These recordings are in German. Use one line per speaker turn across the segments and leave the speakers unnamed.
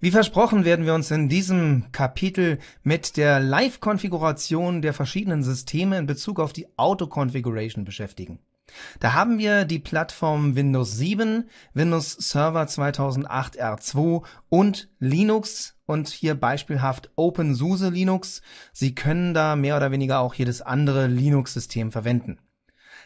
Wie versprochen werden wir uns in diesem Kapitel mit der Live-Konfiguration der verschiedenen Systeme in Bezug auf die Auto-Configuration beschäftigen. Da haben wir die Plattform Windows 7, Windows Server 2008 R2 und Linux und hier beispielhaft OpenSUSE Linux. Sie können da mehr oder weniger auch jedes andere Linux-System verwenden.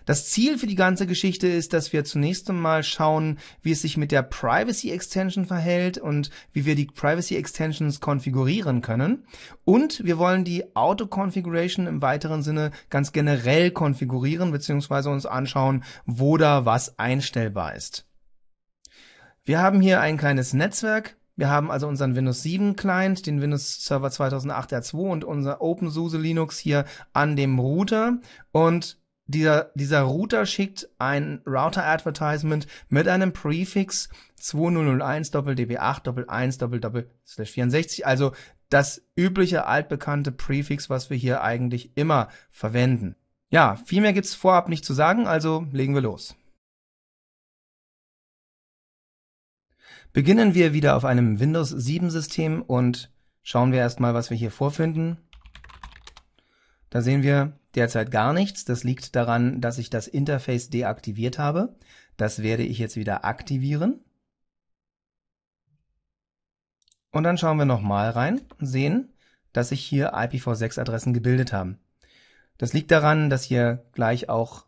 Das Ziel für die ganze Geschichte ist, dass wir zunächst einmal schauen, wie es sich mit der Privacy Extension verhält und wie wir die Privacy Extensions konfigurieren können. Und wir wollen die Auto Configuration im weiteren Sinne ganz generell konfigurieren bzw. uns anschauen, wo da was einstellbar ist. Wir haben hier ein kleines Netzwerk wir haben also unseren Windows 7 Client, den Windows Server 2008 R2 und unser OpenSUSE Linux hier an dem Router und dieser, dieser Router schickt ein Router-Advertisement mit einem Prefix 2001-DB8-1-64, also das übliche altbekannte Prefix, was wir hier eigentlich immer verwenden. Ja, viel mehr gibt's vorab nicht zu sagen, also legen wir los. Beginnen wir wieder auf einem Windows 7 System und schauen wir erstmal, was wir hier vorfinden. Da sehen wir derzeit gar nichts. Das liegt daran, dass ich das Interface deaktiviert habe. Das werde ich jetzt wieder aktivieren. Und dann schauen wir nochmal rein und sehen, dass sich hier IPv6-Adressen gebildet haben. Das liegt daran, dass hier gleich auch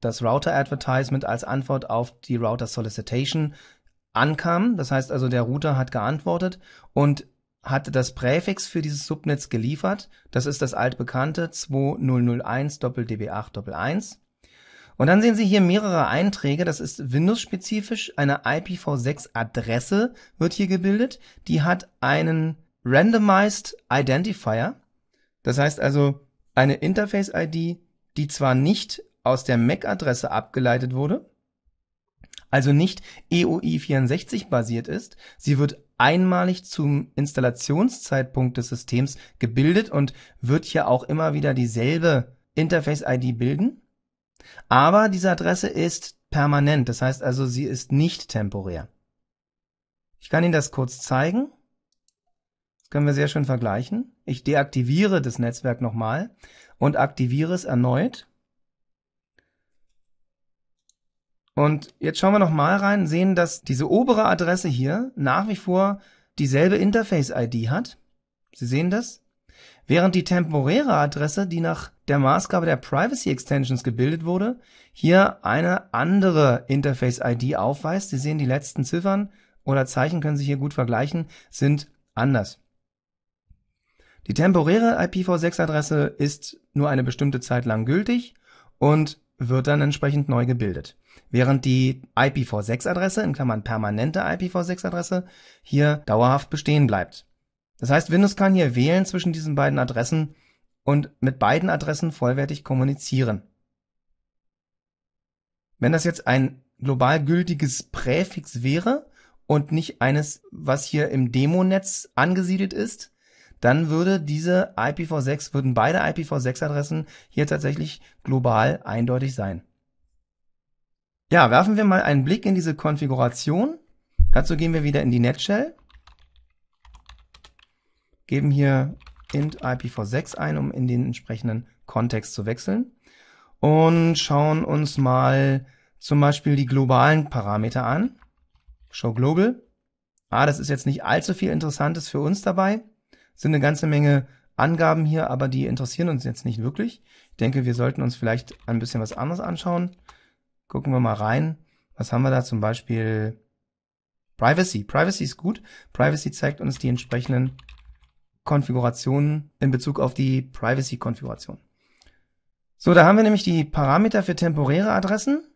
das Router-Advertisement als Antwort auf die Router-Solicitation ankam. Das heißt also, der Router hat geantwortet und hatte das Präfix für dieses Subnetz geliefert. Das ist das altbekannte 2001-DB8-1. Und dann sehen Sie hier mehrere Einträge. Das ist Windows-spezifisch. Eine IPv6-Adresse wird hier gebildet. Die hat einen Randomized Identifier. Das heißt also eine Interface-ID, die zwar nicht aus der MAC-Adresse e abgeleitet wurde, also nicht EOI 64 basiert ist. Sie wird einmalig zum Installationszeitpunkt des Systems gebildet und wird hier auch immer wieder dieselbe Interface-ID bilden. Aber diese Adresse ist permanent, das heißt also, sie ist nicht temporär. Ich kann Ihnen das kurz zeigen. Das können wir sehr schön vergleichen. Ich deaktiviere das Netzwerk nochmal und aktiviere es erneut. Und jetzt schauen wir nochmal rein, sehen, dass diese obere Adresse hier nach wie vor dieselbe Interface-ID hat. Sie sehen das? Während die temporäre Adresse, die nach der Maßgabe der Privacy Extensions gebildet wurde, hier eine andere Interface-ID aufweist. Sie sehen, die letzten Ziffern oder Zeichen können sich hier gut vergleichen, sind anders. Die temporäre IPv6-Adresse ist nur eine bestimmte Zeit lang gültig und wird dann entsprechend neu gebildet während die IPv6-Adresse in Klammern (permanente IPv6-Adresse) hier dauerhaft bestehen bleibt. Das heißt, Windows kann hier wählen zwischen diesen beiden Adressen und mit beiden Adressen vollwertig kommunizieren. Wenn das jetzt ein global gültiges Präfix wäre und nicht eines, was hier im Demonetz angesiedelt ist, dann würde diese IPv6 würden beide IPv6 Adressen hier tatsächlich global eindeutig sein ja, werfen wir mal einen Blick in diese Konfiguration. Dazu gehen wir wieder in die Netshell, geben hier int IPv6 ein, um in den entsprechenden Kontext zu wechseln und schauen uns mal zum Beispiel die globalen Parameter an. Show Global. Ah, das ist jetzt nicht allzu viel Interessantes für uns dabei. Sind eine ganze Menge Angaben hier, aber die interessieren uns jetzt nicht wirklich. Ich denke, wir sollten uns vielleicht ein bisschen was anderes anschauen. Gucken wir mal rein. Was haben wir da zum Beispiel? Privacy. Privacy ist gut. Privacy zeigt uns die entsprechenden Konfigurationen in Bezug auf die Privacy-Konfiguration. So, da haben wir nämlich die Parameter für temporäre Adressen.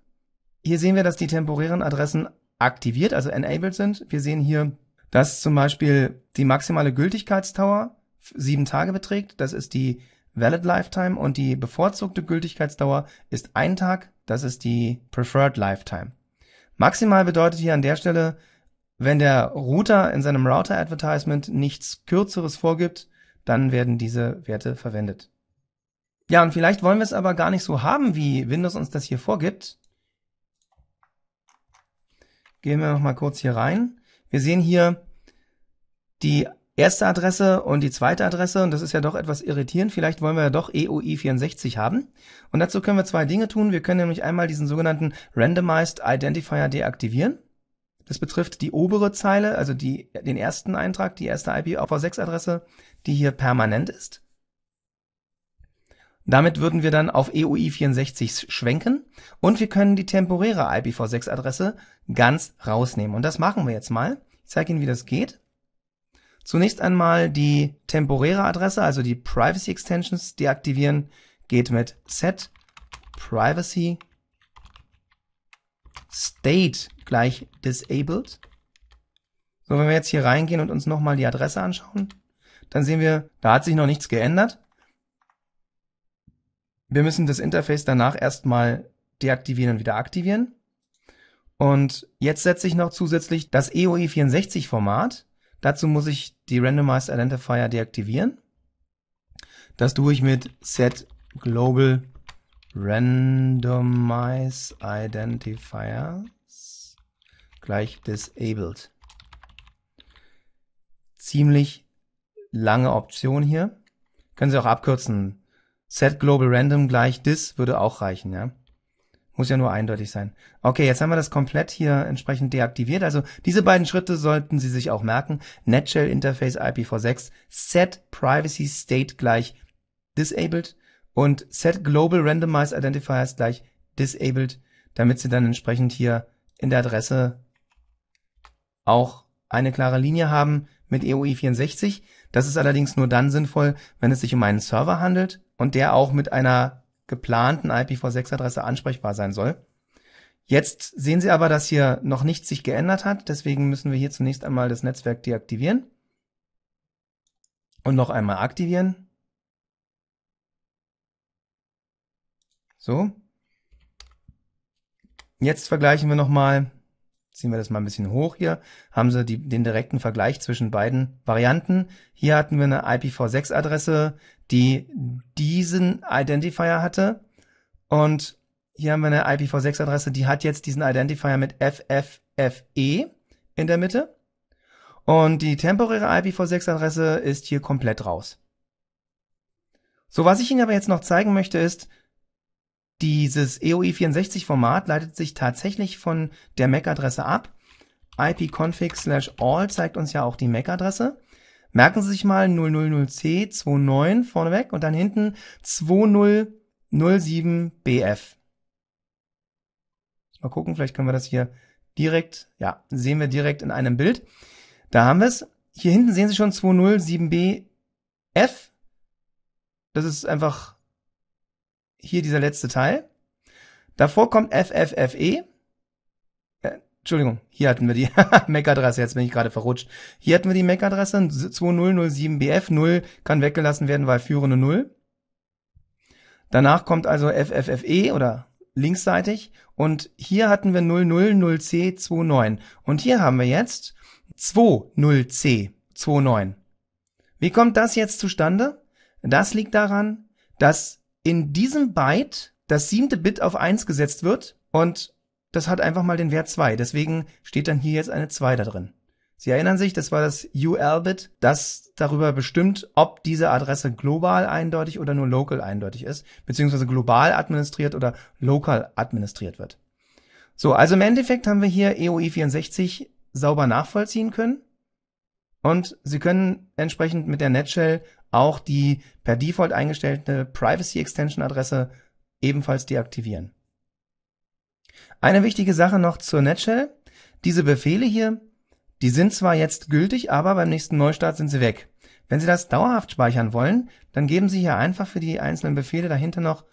Hier sehen wir, dass die temporären Adressen aktiviert, also enabled sind. Wir sehen hier, dass zum Beispiel die maximale Gültigkeitsdauer sieben Tage beträgt. Das ist die Valid Lifetime und die bevorzugte Gültigkeitsdauer ist ein Tag. Das ist die Preferred Lifetime. Maximal bedeutet hier an der Stelle, wenn der Router in seinem Router Advertisement nichts Kürzeres vorgibt, dann werden diese Werte verwendet. Ja, und vielleicht wollen wir es aber gar nicht so haben, wie Windows uns das hier vorgibt. Gehen wir nochmal kurz hier rein. Wir sehen hier die erste Adresse und die zweite Adresse. Und das ist ja doch etwas irritierend. Vielleicht wollen wir ja doch EOI64 haben. Und dazu können wir zwei Dinge tun. Wir können nämlich einmal diesen sogenannten Randomized Identifier deaktivieren. Das betrifft die obere Zeile, also die, den ersten Eintrag, die erste IPv6-Adresse, die hier permanent ist. Damit würden wir dann auf EUI64 schwenken und wir können die temporäre IPv6-Adresse ganz rausnehmen. Und das machen wir jetzt mal. Ich zeige Ihnen, wie das geht. Zunächst einmal die temporäre Adresse, also die Privacy Extensions deaktivieren, geht mit z privacy state gleich disabled. So, wenn wir jetzt hier reingehen und uns nochmal die Adresse anschauen, dann sehen wir, da hat sich noch nichts geändert. Wir müssen das Interface danach erstmal deaktivieren und wieder aktivieren. Und jetzt setze ich noch zusätzlich das EOE64 Format Dazu muss ich die Randomized Identifier deaktivieren. Das tue ich mit set global randomize identifiers gleich disabled. Ziemlich lange Option hier. Können Sie auch abkürzen. Set global random gleich dis würde auch reichen, ja. Muss ja nur eindeutig sein. Okay, jetzt haben wir das komplett hier entsprechend deaktiviert. Also diese beiden Schritte sollten Sie sich auch merken. NetShell Interface IPv6 Set Privacy State gleich Disabled und Set Global Randomized Identifiers gleich Disabled, damit Sie dann entsprechend hier in der Adresse auch eine klare Linie haben mit EOI 64. Das ist allerdings nur dann sinnvoll, wenn es sich um einen Server handelt und der auch mit einer geplanten IPv6-Adresse ansprechbar sein soll. Jetzt sehen Sie aber, dass hier noch nichts sich geändert hat, deswegen müssen wir hier zunächst einmal das Netzwerk deaktivieren und noch einmal aktivieren. So. Jetzt vergleichen wir nochmal ziehen wir das mal ein bisschen hoch hier, haben sie die, den direkten Vergleich zwischen beiden Varianten. Hier hatten wir eine IPv6-Adresse, die diesen Identifier hatte. Und hier haben wir eine IPv6-Adresse, die hat jetzt diesen Identifier mit FFFE in der Mitte. Und die temporäre IPv6-Adresse ist hier komplett raus. So, was ich Ihnen aber jetzt noch zeigen möchte, ist, dieses EOE64-Format leitet sich tatsächlich von der MAC-Adresse ab. ipconfig slash all zeigt uns ja auch die MAC-Adresse. Merken Sie sich mal 000C29 vorneweg und dann hinten 2007BF. Mal gucken, vielleicht können wir das hier direkt, ja, sehen wir direkt in einem Bild. Da haben wir es. Hier hinten sehen Sie schon 207BF. Das ist einfach hier dieser letzte Teil. Davor kommt FFFE. Äh, Entschuldigung, hier hatten wir die MAC-Adresse, jetzt bin ich gerade verrutscht. Hier hatten wir die MAC-Adresse 2007BF, 0 kann weggelassen werden, weil führende 0. Danach kommt also FFFE oder linksseitig und hier hatten wir 000C29 und hier haben wir jetzt 20C29. Wie kommt das jetzt zustande? Das liegt daran, dass in diesem Byte das siebte Bit auf 1 gesetzt wird und das hat einfach mal den Wert 2. Deswegen steht dann hier jetzt eine 2 da drin. Sie erinnern sich, das war das UL-Bit, das darüber bestimmt, ob diese Adresse global eindeutig oder nur local eindeutig ist, beziehungsweise global administriert oder local administriert wird. So, also im Endeffekt haben wir hier EOI e 64 sauber nachvollziehen können und Sie können entsprechend mit der Netshell auch die per Default eingestellte Privacy Extension Adresse ebenfalls deaktivieren. Eine wichtige Sache noch zur Netshell. Diese Befehle hier, die sind zwar jetzt gültig, aber beim nächsten Neustart sind sie weg. Wenn Sie das dauerhaft speichern wollen, dann geben Sie hier einfach für die einzelnen Befehle dahinter noch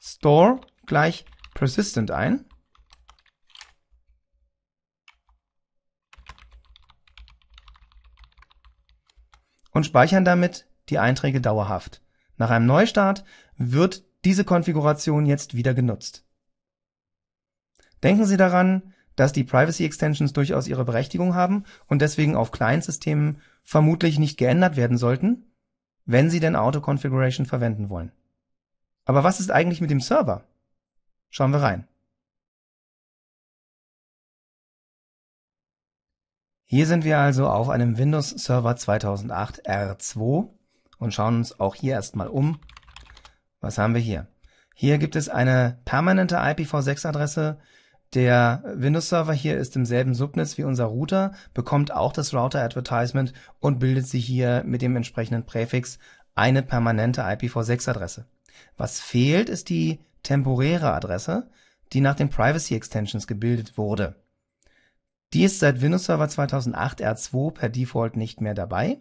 store gleich persistent ein. Und speichern damit die Einträge dauerhaft. Nach einem Neustart wird diese Konfiguration jetzt wieder genutzt. Denken Sie daran, dass die Privacy Extensions durchaus ihre Berechtigung haben und deswegen auf Client-Systemen vermutlich nicht geändert werden sollten, wenn Sie denn Auto-Configuration verwenden wollen. Aber was ist eigentlich mit dem Server? Schauen wir rein. Hier sind wir also auf einem Windows Server 2008 R2 und schauen uns auch hier erstmal um. Was haben wir hier? Hier gibt es eine permanente IPv6-Adresse. Der Windows-Server hier ist im selben Subnetz wie unser Router, bekommt auch das Router-Advertisement und bildet sich hier mit dem entsprechenden Präfix eine permanente IPv6-Adresse. Was fehlt, ist die temporäre Adresse, die nach den Privacy-Extensions gebildet wurde. Die ist seit Windows Server 2008 R2 per Default nicht mehr dabei.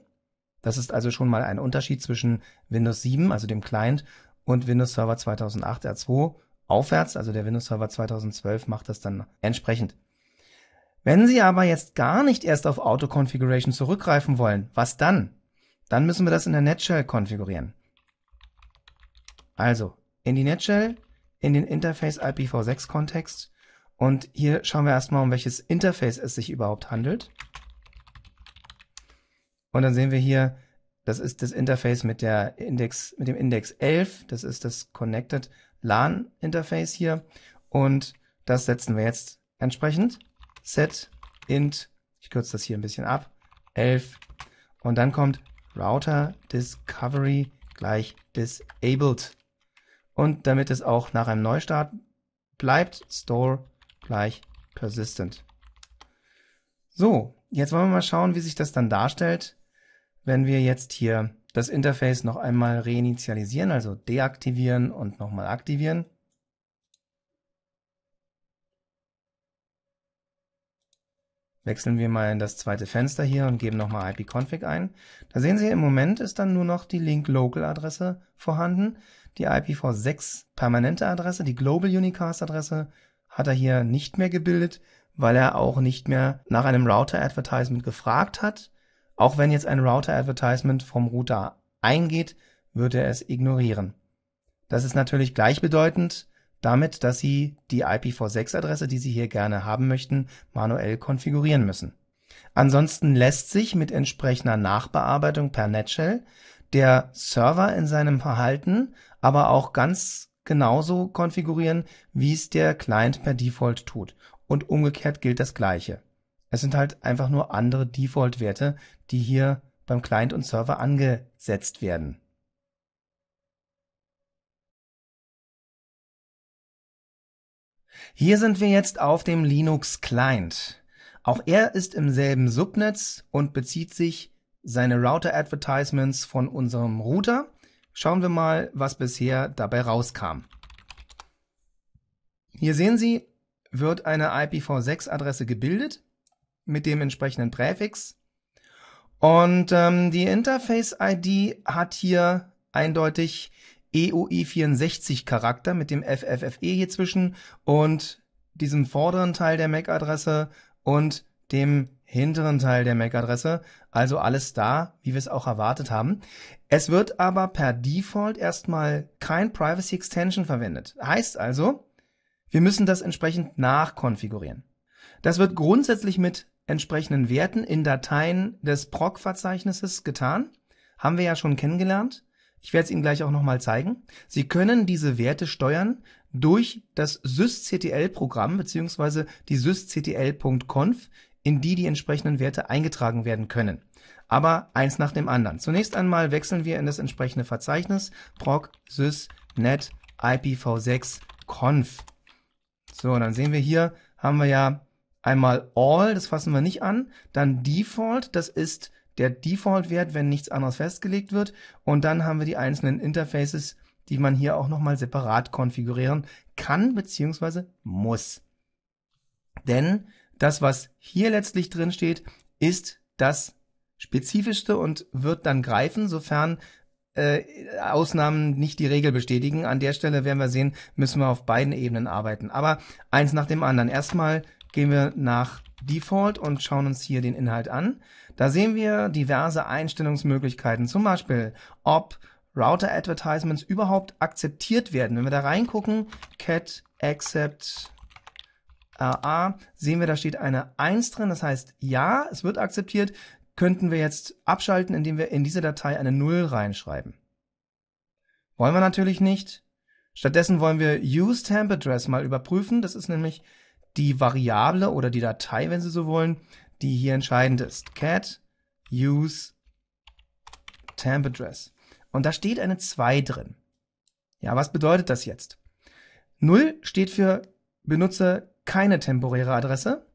Das ist also schon mal ein Unterschied zwischen Windows 7, also dem Client, und Windows Server 2008 R2 aufwärts. Also der Windows Server 2012 macht das dann entsprechend. Wenn Sie aber jetzt gar nicht erst auf Auto Configuration zurückgreifen wollen, was dann? Dann müssen wir das in der Netshell konfigurieren. Also in die Netshell, in den Interface IPv6 Kontext und hier schauen wir erstmal, um welches Interface es sich überhaupt handelt. Und dann sehen wir hier, das ist das Interface mit der Index, mit dem Index 11. Das ist das Connected LAN Interface hier. Und das setzen wir jetzt entsprechend. Set int, ich kürze das hier ein bisschen ab, 11. Und dann kommt Router Discovery gleich disabled. Und damit es auch nach einem Neustart bleibt, store gleich persistent. So, jetzt wollen wir mal schauen, wie sich das dann darstellt, wenn wir jetzt hier das Interface noch einmal reinitialisieren, also deaktivieren und nochmal aktivieren, Wechseln wir mal in das zweite Fenster hier und geben nochmal ipconfig ein. Da sehen Sie, im Moment ist dann nur noch die Link-Local-Adresse vorhanden. Die IPv6 permanente Adresse, die Global Unicast-Adresse, hat er hier nicht mehr gebildet, weil er auch nicht mehr nach einem Router-Advertisement gefragt hat. Auch wenn jetzt ein Router-Advertisement vom Router eingeht, wird er es ignorieren. Das ist natürlich gleichbedeutend damit, dass Sie die IPv6-Adresse, die Sie hier gerne haben möchten, manuell konfigurieren müssen. Ansonsten lässt sich mit entsprechender Nachbearbeitung per Netshell der Server in seinem Verhalten aber auch ganz genauso konfigurieren, wie es der Client per Default tut. Und umgekehrt gilt das Gleiche es sind halt einfach nur andere Default-Werte, die hier beim Client und Server angesetzt werden. Hier sind wir jetzt auf dem Linux Client. Auch er ist im selben Subnetz und bezieht sich seine Router Advertisements von unserem Router. Schauen wir mal, was bisher dabei rauskam. Hier sehen Sie, wird eine IPv6 Adresse gebildet mit dem entsprechenden Präfix. Und ähm, die Interface-ID hat hier eindeutig EOI64-Charakter mit dem FFFE hier zwischen und diesem vorderen Teil der MAC-Adresse und dem hinteren Teil der MAC-Adresse. Also alles da, wie wir es auch erwartet haben. Es wird aber per Default erstmal kein Privacy Extension verwendet. Heißt also, wir müssen das entsprechend nachkonfigurieren. Das wird grundsätzlich mit entsprechenden Werten in Dateien des PROC-Verzeichnisses getan. Haben wir ja schon kennengelernt. Ich werde es Ihnen gleich auch nochmal zeigen. Sie können diese Werte steuern durch das sysctl-Programm beziehungsweise die sysctl.conf, in die die entsprechenden Werte eingetragen werden können. Aber eins nach dem anderen. Zunächst einmal wechseln wir in das entsprechende Verzeichnis proc sys net ipv6 conf. So, dann sehen wir hier, haben wir ja Einmal all, das fassen wir nicht an. Dann default, das ist der Default-Wert, wenn nichts anderes festgelegt wird. Und dann haben wir die einzelnen Interfaces, die man hier auch nochmal separat konfigurieren kann beziehungsweise muss. Denn das, was hier letztlich drin steht, ist das Spezifischste und wird dann greifen, sofern äh, Ausnahmen nicht die Regel bestätigen. An der Stelle werden wir sehen, müssen wir auf beiden Ebenen arbeiten. Aber eins nach dem anderen. Erstmal gehen wir nach Default und schauen uns hier den Inhalt an. Da sehen wir diverse Einstellungsmöglichkeiten, zum Beispiel ob Router Advertisements überhaupt akzeptiert werden. Wenn wir da reingucken, cat accept RA, sehen wir, da steht eine 1 drin, das heißt ja, es wird akzeptiert, könnten wir jetzt abschalten, indem wir in diese Datei eine 0 reinschreiben. Wollen wir natürlich nicht. Stattdessen wollen wir Use Temp Address mal überprüfen, das ist nämlich die Variable oder die Datei, wenn Sie so wollen, die hier entscheidend ist. Cat use temp address. Und da steht eine 2 drin. Ja, was bedeutet das jetzt? 0 steht für benutze keine temporäre Adresse.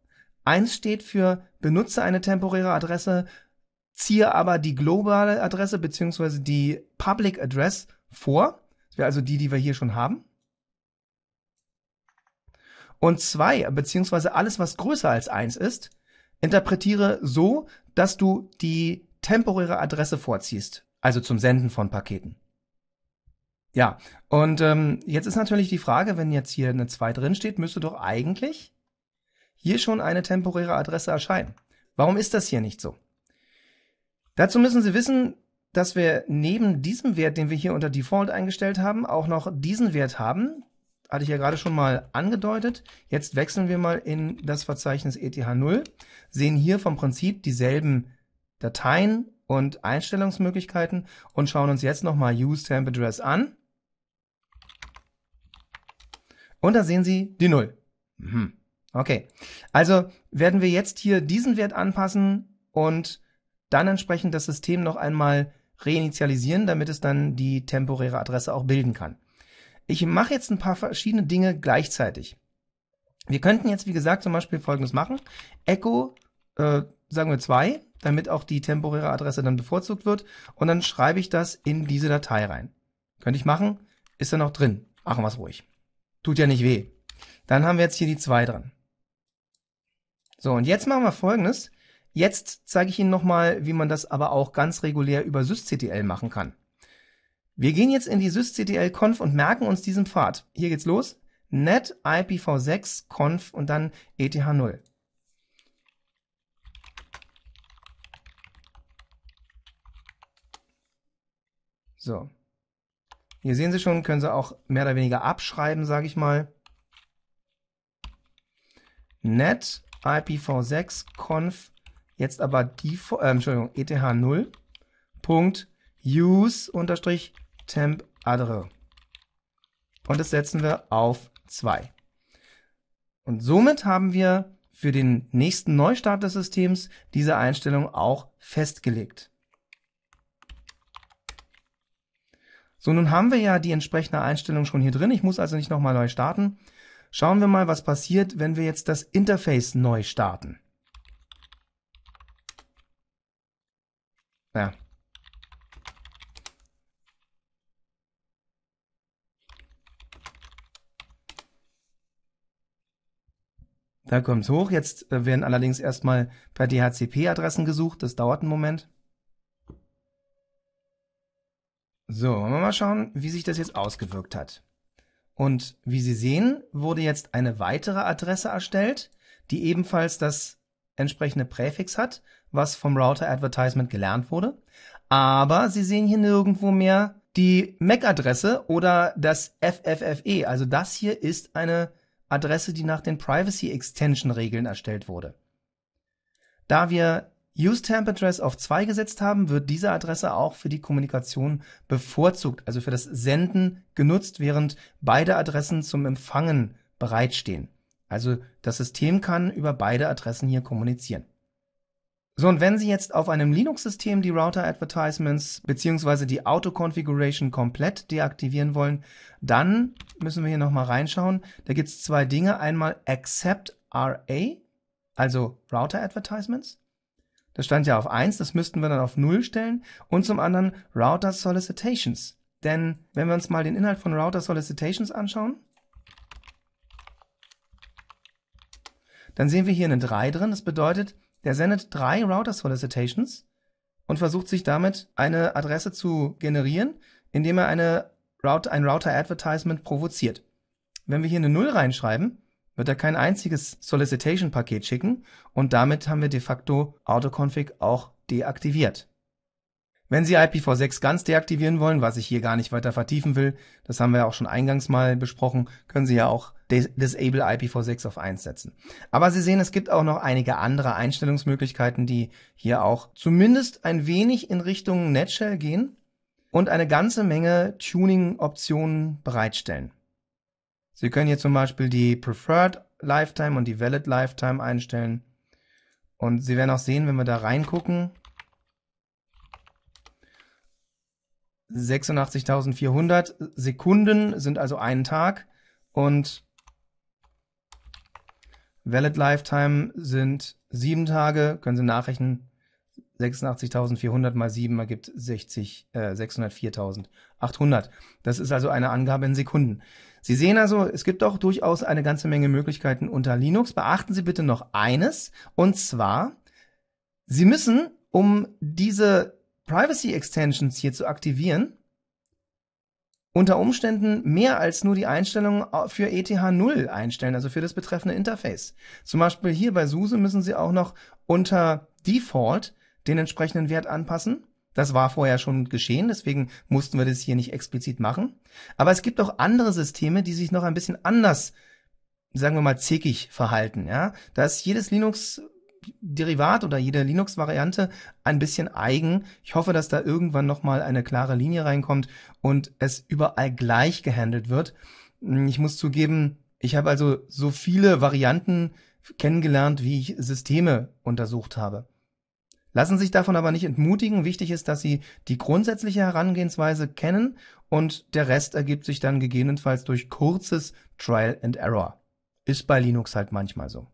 1 steht für benutze eine temporäre Adresse, ziehe aber die globale Adresse beziehungsweise die Public Address vor. Das wäre also die, die wir hier schon haben und zwei, beziehungsweise alles, was größer als eins ist, interpretiere so, dass du die temporäre Adresse vorziehst, also zum Senden von Paketen. Ja, und ähm, jetzt ist natürlich die Frage, wenn jetzt hier eine 2 drin steht, müsste doch eigentlich hier schon eine temporäre Adresse erscheinen. Warum ist das hier nicht so? Dazu müssen Sie wissen, dass wir neben diesem Wert, den wir hier unter Default eingestellt haben, auch noch diesen Wert haben, hatte ich ja gerade schon mal angedeutet. Jetzt wechseln wir mal in das Verzeichnis ETH0, sehen hier vom Prinzip dieselben Dateien und Einstellungsmöglichkeiten und schauen uns jetzt nochmal Use Temp Address an. Und da sehen Sie die 0. Mhm. Okay, also werden wir jetzt hier diesen Wert anpassen und dann entsprechend das System noch einmal reinitialisieren, damit es dann die temporäre Adresse auch bilden kann. Ich mache jetzt ein paar verschiedene Dinge gleichzeitig. Wir könnten jetzt, wie gesagt, zum Beispiel folgendes machen. Echo, äh, sagen wir zwei, damit auch die temporäre Adresse dann bevorzugt wird. Und dann schreibe ich das in diese Datei rein. Könnte ich machen, ist dann auch drin. Machen wir es ruhig. Tut ja nicht weh. Dann haben wir jetzt hier die zwei dran. So, und jetzt machen wir folgendes. Jetzt zeige ich Ihnen nochmal, wie man das aber auch ganz regulär über sysctl machen kann. Wir gehen jetzt in die sysctl-conf und merken uns diesen Pfad. Hier geht's los. net ipv6 conf und dann eth0. So. Hier sehen Sie schon, können Sie auch mehr oder weniger abschreiben, sage ich mal. net ipv6 conf jetzt aber die äh, Entschuldigung eth 0use unterstrich temp adre. Und das setzen wir auf 2. Und somit haben wir für den nächsten Neustart des Systems diese Einstellung auch festgelegt. So, nun haben wir ja die entsprechende Einstellung schon hier drin. Ich muss also nicht nochmal neu starten. Schauen wir mal, was passiert, wenn wir jetzt das Interface neu starten. Ja, Da kommt's hoch. Jetzt äh, werden allerdings erstmal per DHCP-Adressen gesucht. Das dauert einen Moment. So, wollen wir mal schauen, wie sich das jetzt ausgewirkt hat. Und wie Sie sehen, wurde jetzt eine weitere Adresse erstellt, die ebenfalls das entsprechende Präfix hat, was vom Router Advertisement gelernt wurde. Aber Sie sehen hier nirgendwo mehr die MAC-Adresse e oder das FFFE. Also das hier ist eine Adresse, die nach den Privacy Extension Regeln erstellt wurde. Da wir UseTamp Address auf 2 gesetzt haben, wird diese Adresse auch für die Kommunikation bevorzugt, also für das Senden genutzt, während beide Adressen zum Empfangen bereitstehen. Also das System kann über beide Adressen hier kommunizieren so, und wenn Sie jetzt auf einem Linux-System die Router-Advertisements bzw. die Auto-Configuration komplett deaktivieren wollen, dann müssen wir hier nochmal reinschauen. Da gibt es zwei Dinge. Einmal Accept RA, also Router-Advertisements. Das stand ja auf 1, das müssten wir dann auf 0 stellen. Und zum anderen Router Solicitations. Denn wenn wir uns mal den Inhalt von Router Solicitations anschauen, dann sehen wir hier eine 3 drin. Das bedeutet, der sendet drei Router Solicitations und versucht sich damit eine Adresse zu generieren, indem er eine Route, ein Router Advertisement provoziert. Wenn wir hier eine Null reinschreiben, wird er kein einziges Solicitation Paket schicken und damit haben wir de facto Autoconfig auch deaktiviert. Wenn Sie IPv6 ganz deaktivieren wollen, was ich hier gar nicht weiter vertiefen will, das haben wir auch schon eingangs mal besprochen, können Sie ja auch Disable IPv6 auf 1 setzen. Aber Sie sehen, es gibt auch noch einige andere Einstellungsmöglichkeiten, die hier auch zumindest ein wenig in Richtung Netshell gehen und eine ganze Menge Tuning-Optionen bereitstellen. Sie können hier zum Beispiel die Preferred Lifetime und die Valid Lifetime einstellen. Und Sie werden auch sehen, wenn wir da reingucken, 86.400 Sekunden sind also ein Tag und Valid Lifetime sind sieben Tage, können Sie nachrechnen. 86.400 mal 7 ergibt 60, äh, 604.800. Das ist also eine Angabe in Sekunden. Sie sehen also, es gibt doch durchaus eine ganze Menge Möglichkeiten unter Linux. Beachten Sie bitte noch eines, und zwar, Sie müssen, um diese Privacy Extensions hier zu aktivieren, unter Umständen mehr als nur die Einstellungen für ETH0 einstellen, also für das betreffende Interface. Zum Beispiel hier bei SUSE müssen Sie auch noch unter Default den entsprechenden Wert anpassen. Das war vorher schon geschehen, deswegen mussten wir das hier nicht explizit machen. Aber es gibt auch andere Systeme, die sich noch ein bisschen anders, sagen wir mal, zickig verhalten. Ja? Da ist jedes Linux Derivat oder jede Linux-Variante ein bisschen eigen. Ich hoffe, dass da irgendwann nochmal eine klare Linie reinkommt und es überall gleich gehandelt wird. Hm, ich muss zugeben, ich habe also so viele Varianten kennengelernt, wie ich Systeme untersucht habe. Lassen Sie sich davon aber nicht entmutigen. Wichtig ist, dass Sie die grundsätzliche Herangehensweise kennen und der Rest ergibt sich dann gegebenenfalls durch kurzes Trial and Error. Ist bei Linux halt manchmal so.